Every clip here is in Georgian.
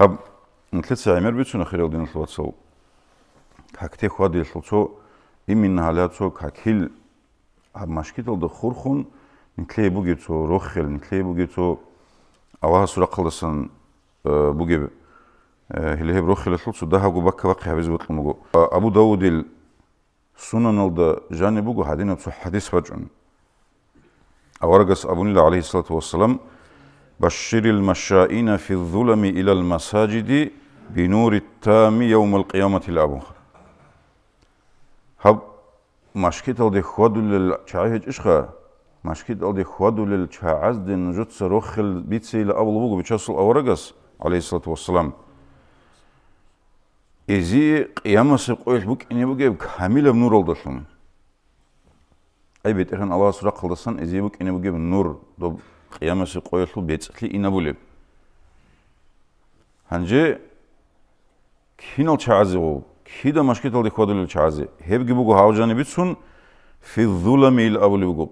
А кляца ямер бичуна хирелдин лоцо. Как те ходи лоцо имин халяцо какил а машкитол до хурхун нитлей бугицо рохел нитлей бугицо аллах сура кылсын буге хилеб рохел лоцо даха гу бакка бакка хабиз бутлумугу абу даудил сунан алда жане бугу хадина су хадис бачун аварагас абунил алейхи салату вассалам بشر المشائين في الظلم إلى المساجد بنور التام يوم القيامة الأبوخ هب مشكيت أو دي خوادو للشعيهج إشخا مشكيت أو دي خوادو للشعاز دي نجد سروخ البيتسي لأبل لبوغو بيشاصل أورقس عليه الصلاة والسلام إزي قيامة سيقويل بوك إني بوغيب كاملة بنور الدشلم أي بيت إخان الله سرق خلصان إزي بوك إني بوغيب النور دوب ყიამასე ყოველთვის მეწთი ინაბულებ. ანჯე კინო ჩააზეო, კიდე მაშკეთალ დიხოდელი ჩააზე. ჰებგიბუგო ჰავჯანებიცუნ ფიზულამილ აბულიბუგო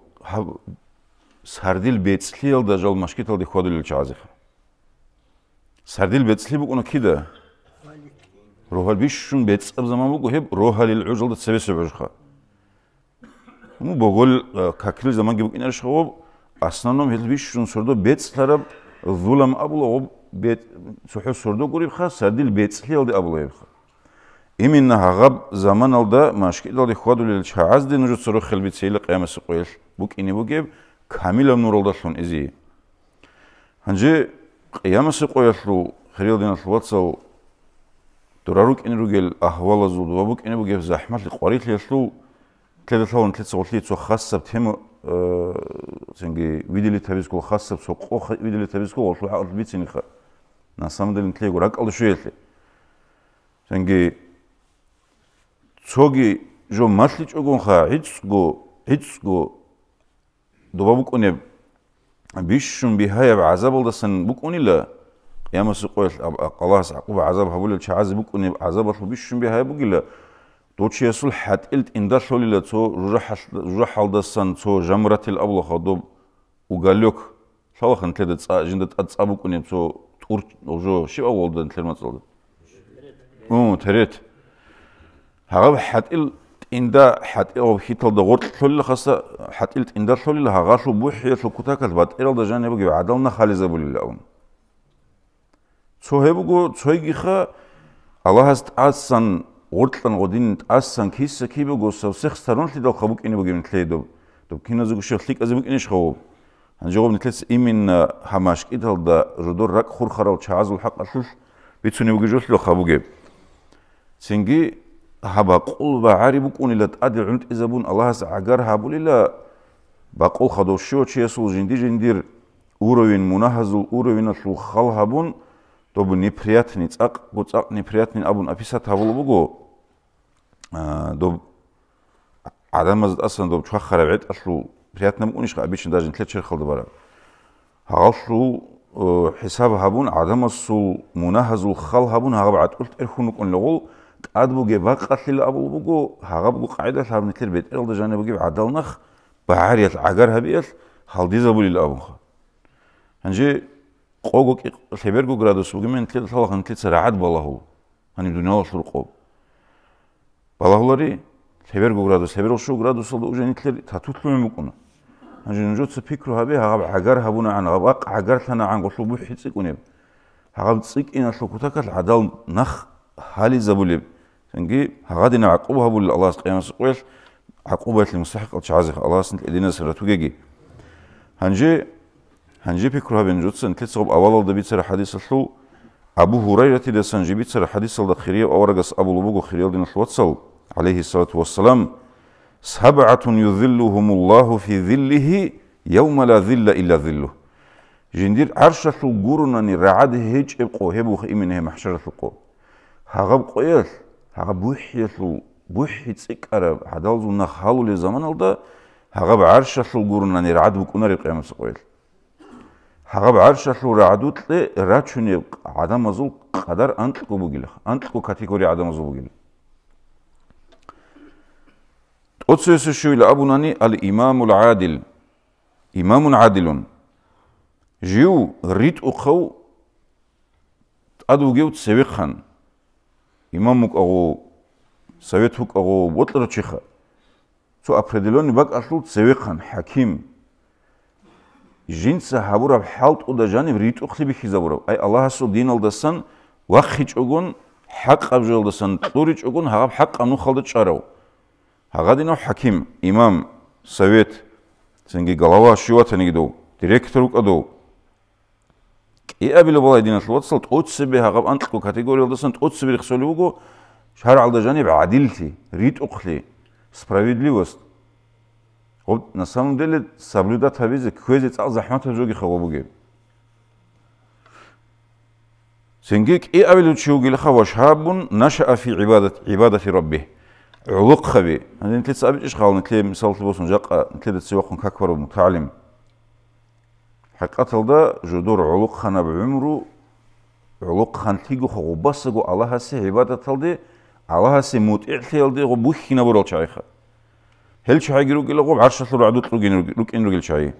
სარდილ ბეცლიელ და ჟალ მაშკეთალ დიხოდელი ჩააზე. სარდილ ბეცლი ბუკუნო კიდე როჰალ ბიშუნ ბეცებ ზამა ბუკუ ჰებ როჰალილ უჟალ და ცებესებეშხა. ნუ ბოგოლ კაკილ ზამა გიბუკინარშხო основном ведвишун сурдо бецлара зулам абло бет сухо сурдо гури ха садил бецхилди абло еб ха именно хагаб заман алда машкидали хадулил чааз ден жу суру хилби цели қемас қойл букини буге камил нуралдашун изи ханже қемас қойлу хирилден асватсал турарук инругел ахвала зулу букини буге захмат қорит лешу тедасон тецо тецо хассаб тема э, ценги виделитевиску хассапсо қо виделитевиску ошу хаал бициниха. На самом деле тлего ракал шуэлли. ценги цоги жо масли чогон ха ицго ицго добабукуне бишшун бихая азаболдасан букунила ямасу қоял аллах сақуб азаб хабул чазы букуне азабаш бишшун бихая бугила дочиесул хат илт инда шолила цо жура халдасан цо жамратил абло хадо угалёк шалахан тледа ца жинда та цабукуне цо тур жо шива волдан тлермацолда о терет хагав хат ил инда хат ил хитал да гурт шолила хаса хат ил инда шолила хагашу бухе шо кутакал бат ил да жанебу гю адална хализабули лаун цо хебуго цо гиха аллахаст ассан ორთან ღოდინ ტასან ქის ქიბო გოსავ სეხსთან რომ თიდო ხო კინებო გიმ თლედო და კინოზე გუშე ხლიკაზე მკინე შხო ან ჯოგო ნთლეს იმინ ჰამაშ კითალ და როდო რაკ ხურხარავ ჩააზულ ჰაყაშულ ვიცუნი უგიჟო თლო ხაბუგე ცინგი ჰაბა ყულ ვა არიბ კუნილა ტადი უნტიზაბუნ ალაჰას აგარ ჰაბულილა ბა ყულ ხადოშიო ჩიესულ ჯინდი ჯინდი უროვინ მუნაჰაზულ უროვინ ასულ ხალ ჰაბუნ დობუ ნიფრიათნი წაყ გუწაყ ნიფრიათნი აბუნ აფისა თავლუგუ აა დობ ადამიანს ასან დობ ჩახარა ვეტაშუ ფრიათნამ უნიშხა ბიჩნ დაჟინ თლე ჩერხალდაბარა ჰაღალშუ ჰესაბ ჰაბუნ ადამასუ მუნაჰაზულ ხალ ჰაბუნ ჰაღა ბატულ ტერხუნ უკუნ ლოგულ კადბუგე ვაყალილ აბუგუ ჰაღა ბუ ყაიდა ჰაბნი თლე ბეტელ დაჟანებუგი ადალნახ ბაარიალ აგარ ჰაბიალ ჰალდიზაბული ლაბუნ ხა ანჯე ყოგოკი ხებერგო გრადოს უგიმენ თელახან თელც რაად ბალაჰო ანი დუნიაოს რყო ბალაჰლარი ხებერგო გრადოს ხებეროშო გრადოსო და უჟენი თელი თათუთლო მემკუნა ანჯი ნუჯო ც ფიქრო ჰაბე აღა აგარ ჰაბუნა ან აღა აგარ თანა ან გოშო ბუჰი ციკუნებ აღა ციკინა შოკუთა კალ ადალ ნახ ჰალი ზაბულებ ანგი აღა დინა აკუბ ჰაბულ ალას ყიანს ყველ აკუბეთლი მუსაჰიკალ ჩაზი ალას ედინას რა თუ გეგი ანჯი هنجي بكرة بن جوتسن تلصق أولا دبيت سر حديث الحلو أبو هريرة إلى سنجبيت سر حديث الله الدخيرية وأورجس أبو لبوغو خيريل دين الوصل عليه الصلاة والسلام سبعة يذلهم الله في ذله يوم لا ذل إلا ذله جندير عرش الجورنا نرعد هج ابقو هبو خيمنه محشرة القو هغب قيل هغب وحيتلو بوحي تسيك أرب حدالزو نخالو لزمان الدا هغب عرش الجورنا نرعد بكونا رقيام مسقويل ჰაღაბ არშალუ რადუტლე რაჩუნი ადამაზულ ყადარ ანტკუ მუგილა ანტკუ კატეგორია ადამაზულ მუგილა ოცესე შუილა აბუნანი ალ იმამულ ადილ იმამუნ ადილუნ ჟიუ რიტუ ხუ ადუგეუ ცევე ხან იმამუ ყაღო სავეთუ ყაღო ვოტრჩიხა ცო აფრედილონი ბაკაშულ ცევე ხან ჰაკიმ ჟინცა ჰაბურავ ჰალტუ და ჟანი რიტუ ხლიბი ხიზაბურავ აი ალაჰას დინალდასან ვახიჭუგონ ჰაყავჟელდასან ტურიჭუგონ ჰაღაბ ჰაყანუ ხალდა ჭარავ ჰაღადინო ჰაკიმ იმამ სოვიეთ ცენგი გალავა შუათენი გიდო დირექტორ უკადო კი აბილო ბალა დინას ვოცალ ტოცები ჰაღაბ ან ტკო კატეგორიალდასან ტოცები ხსოლი უგო შარალდა ჟანი ბადილთი რიტუ ხლი справедливость вот на самом деле соблюда тавизе кхвезе цал захмата жоги хавабуге сенгек и авилу чугил хаваш хабун наша афи ибадат ибадати рабби улук хави анин тлец абиш хавны тле мисалты босун жака тлец сивахун как вару муталим хакаталда жудур улук хана бумру улук хан тигу хавабасагу аллахаси ибадаталди аллахаси мутилти алди го бухина буралчайха هل شو حيجي روك إلغوب عرش ثلو عدو تلو جين روك إن روك الشاي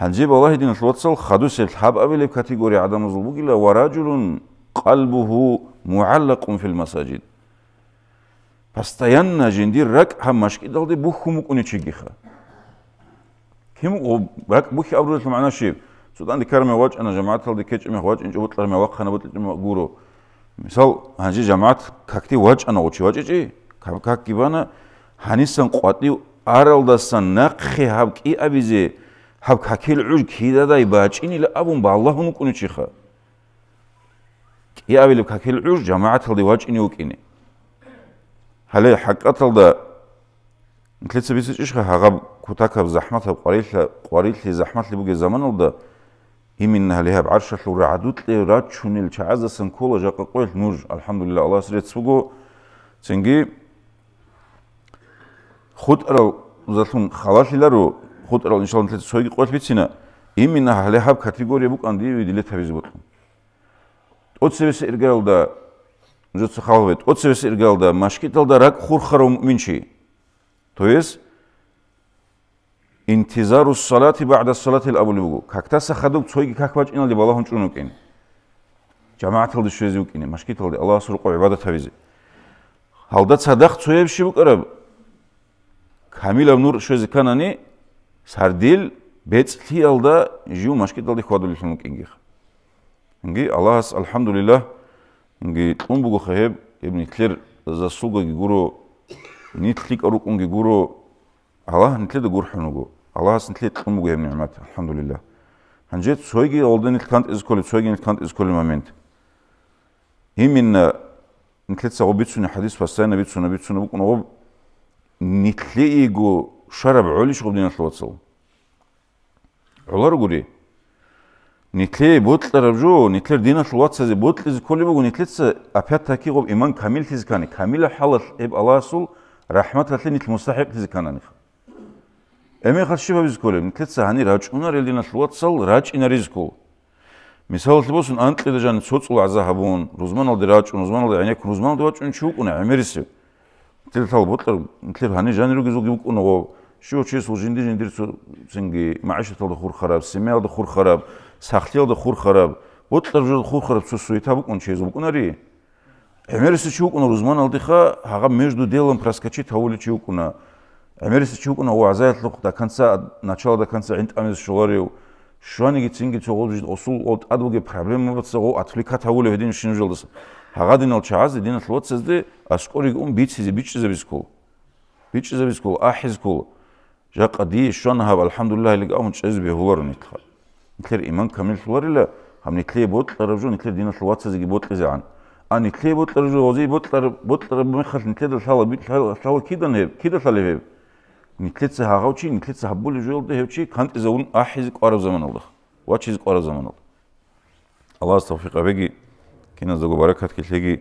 هنجيب الله دين الوصل خدوس الحاب قبل بكاتيجوري عدم الظلم إلا ورجل قلبه معلق في المساجد постоянно жендир рак хаммашки далды бух хумук уни чигиха ким рак бухи аврулат маана шиб судан ди карме вач ана жамаат талди кеч ме вач инч утлар ме вак хана бут ме гуро мисал анжи жамаат какти вач ана очи вач чи как кибана ჰანისან ყვატი არალდასან ნაკხი ჰავკი აბიზე ჰავ ქაკილ ურკი და დაი ბაჭინი ლაბუნ ბალლაჰუნ უკუნიჩი ხა კი აბილ ქაკილ ურ ჯამაათალდი ვაჭინი უკინი ჰალე ჰაკათალდა ნკლეცებიც ჭიშხა ჰაგაბ ქუთაკავ ზაჰმათა ყვარილა ყვარილი ზაჰმათლი ბუგე ზამანალდა იმინ ნალიაბ არშალ რაადუტლი რაჩუნილ ჩაზასან ქულა ჟაყა ყოილ ნურ ალჰამდულილა ალას რეცუგო ცინგი ხუტრო უზათუნ ხალასილა რო ხუტრო ნიშანთლეთ სოიგი ყოველ ფიცინა იმინა ჰალეჰაბ კატეგორია უკან დი ვიდილე თავის ბოთუნ 20-ის ერგალ და ზოც ხალვეთ 20-ის ერგალ და მაშკიტალ და რაკ ხურხა რომ მინჩი то есть ინტიზარუ სალათი ბაადა სალათი ალაბულუ ქაქთა სახადო წოიგი ქაქვაჭინალი ბალაჰუნ ჭუნუკინ ჯამაათალ დი შეზი უკინე მაშკიტალ და ალაჰს რუყო ებადათავიზი ალდაცადა ხ წოებში უკრებ камила нур шөзи канани сардил бецлиалда жу машкидалди хадулихим кингих инги аллахс алхамдулиллах инги тумбугу хеб ибни тлер засуга гуру нитлик рукунги гуру аллах нитле да гурхунугу аллахс нитле тумбугу ебни амат алхамдулиллах ханже цойги олден илкант изколи цойги илкант изколи момент именно нитлеца обицуни хадис фасайна бицуна бицуна букуна нитли иго шараб улиш гобдин атлоцо олар гури нитле бутларжу нитлер дина шуатсазе бутлиз колибугу нитлец апят такиго иман камил тизкани камила халал эб аласул рахмат атли нит мустахик тизканани эме харшиба биз коле нитлец хани рачунар элдина шуатсал рачинар изку мисалт босун антле дажан соцул азахабун рузман алди рачун рузман алди аня рузман алди рачун чукуна америсев تتطلب مثل هاني جانرو كيزو كيبو كونغو شو شي سو جندي جندي سو سينغي معاش تول خور خراب سيميل دو خور خراب ساختيل دو خور خراب بوتل جو خور خراب سو سويتا بو كون شيزو كوناري امريس شو كونو روزمان الدي خا هاغا ميجدو ديلم براسكاتشي تاولي شو كونا امريس شو كونو وعزايت لوك دا كانسا ناتشال دا كانسا انت امز شغاريو შვანიგი წინგი ცოღობში ოსულ ადგე პრობლემებს ო ათლიკა თაგულე ვედინ შინჟელდეს ჰაგადინო ჩაზი დინა ლოცესდი ასკორი უმ ბიჩიზი ბიჩიზების ქულ ბიჩიზების ქულ აჰიზ ქულ ჟაყადი შვან ჰავ ალჰამდულილაჰი ლიგა უმ ჩეზბი ჰულარუნ ითხა ითლერ იმან კამილ ჰულარილა ამ ნიტლე ბოტლერა ჟონ ითლერ დინა ლოცესი გი ბოტლიზი ან ან ნიტლე ბოტლერა ჟო ოზი ბოტლერა ბოტლერა მიხალ ნიტლე დალ ჰალ ბიჩ ჰალ ჰალ ქიდანებ ქიდა ხალებებ ნიქლეც ჰაღავჩი ნიქლეც აბული ჟულდე ჰევჩი კანტიზე უნ აჰიზ ყარავ ზამანალდა ვაჩიზ ყარავ ზამანალდა ალას თავფიყა ბეგი კინა ზოგი ბარაკათ ქეთლეგი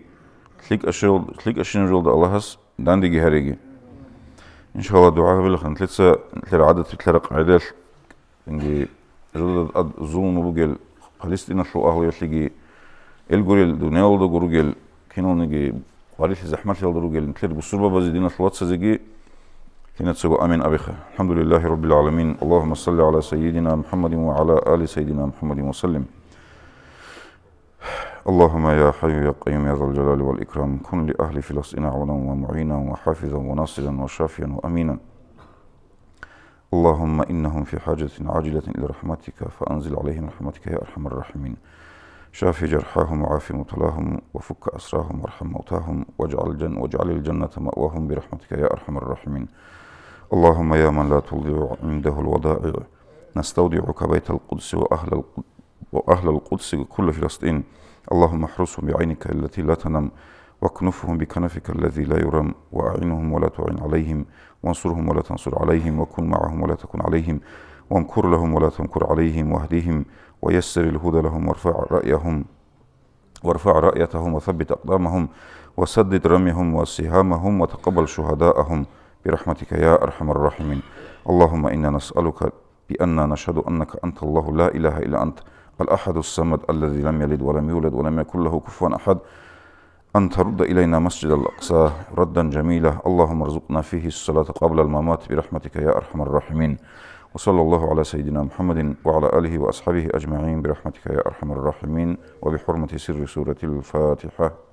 ქლიკაშულ ქლიკაშინ ჟულდა ალაჰას დანდიგი ჰარეგი ინშალა დუა ბილ ხან ნიქლეც ლერ ადათ ლერ ყაიდელ ინგი ჟულდა ზუნუ ბუგელ პალესტინა შუ აღლი ლიგი ელგურელ დუნეოლდა გურგელ ქინონიგი ყარიშ ზაჰმათელ დურგელ ნიქლეთ გუსურბაბაზი დინა შუაცაზეგი كانت سبقة من أبيخة الحمد لله رب العالمين اللهم صل على سيدنا محمد وعلى آل سيدنا محمد وسلم اللهم يا حي يا قيوم يا ذا الجلال والإكرام كن لأهل فلسطين عونا ومعينا وحافظا وناصرا وشافيا وأمينا اللهم إنهم في حاجة عاجلة إلى رحمتك فأنزل عليهم رحمتك يا أرحم الراحمين شاف جرحاهم وعافي مطلاهم وفك أسراهم وارحم موتاهم واجعل, الجنة, واجعل الجنة مأواهم برحمتك يا أرحم الراحمين اللهم يا من لا تضيع عنده الودائع نستودعك بيت القدس وأهل القدس وأهل القدس كل فلسطين اللهم احرسهم بعينك التي لا تنم واكنفهم بكنفك الذي لا يرم وأعنهم ولا تعن عليهم وانصرهم ولا تنصر عليهم وكن معهم ولا تكن عليهم وامكر لهم ولا تمكر عليهم واهدهم ويسر الهدى لهم وارفع رأيهم وارفع رأيتهم وثبت أقدامهم وسدد رميهم وسهامهم وتقبل شهداءهم برحمتك يا أرحم الراحمين اللهم إنا نسألك بأن نشهد أنك أنت الله لا إله إلا أنت الأحد الصمد الذي لم يلد ولم يولد ولم يكن له كفوا أحد أن ترد إلينا مسجد الأقصى ردا جميلا اللهم ارزقنا فيه الصلاة قبل الممات برحمتك يا أرحم الراحمين وصلى الله على سيدنا محمد وعلى آله وأصحابه أجمعين برحمتك يا أرحم الراحمين وبحرمة سر سورة الفاتحة